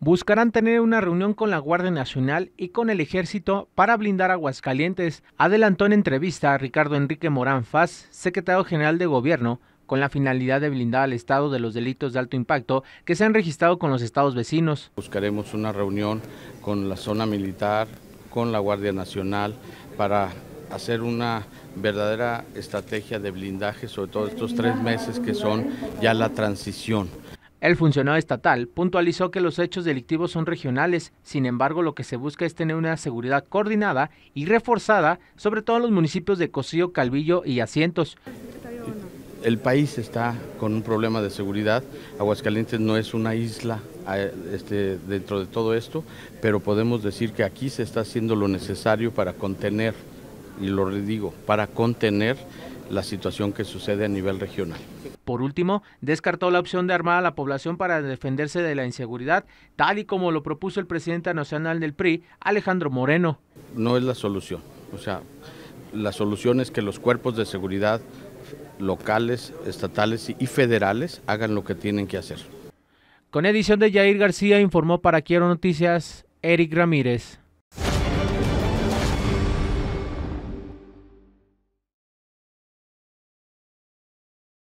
buscarán tener una reunión con la Guardia Nacional y con el Ejército para blindar Aguascalientes, adelantó en entrevista a Ricardo Enrique Morán Faz, secretario general de Gobierno, con la finalidad de blindar al Estado de los delitos de alto impacto que se han registrado con los estados vecinos. Buscaremos una reunión con la zona militar, con la Guardia Nacional, para hacer una verdadera estrategia de blindaje, sobre todo estos tres meses que son ya la transición. El funcionario estatal puntualizó que los hechos delictivos son regionales, sin embargo lo que se busca es tener una seguridad coordinada y reforzada, sobre todo en los municipios de Cocío, Calvillo y Asientos. El país está con un problema de seguridad, Aguascalientes no es una isla ah, este, dentro de todo esto, pero podemos decir que aquí se está haciendo lo necesario para contener, y lo digo, para contener la situación que sucede a nivel regional. Por último, descartó la opción de armar a la población para defenderse de la inseguridad, tal y como lo propuso el presidente nacional del PRI, Alejandro Moreno. No es la solución. O sea, la solución es que los cuerpos de seguridad locales, estatales y federales hagan lo que tienen que hacer. Con edición de Jair García informó para Quiero Noticias Eric Ramírez.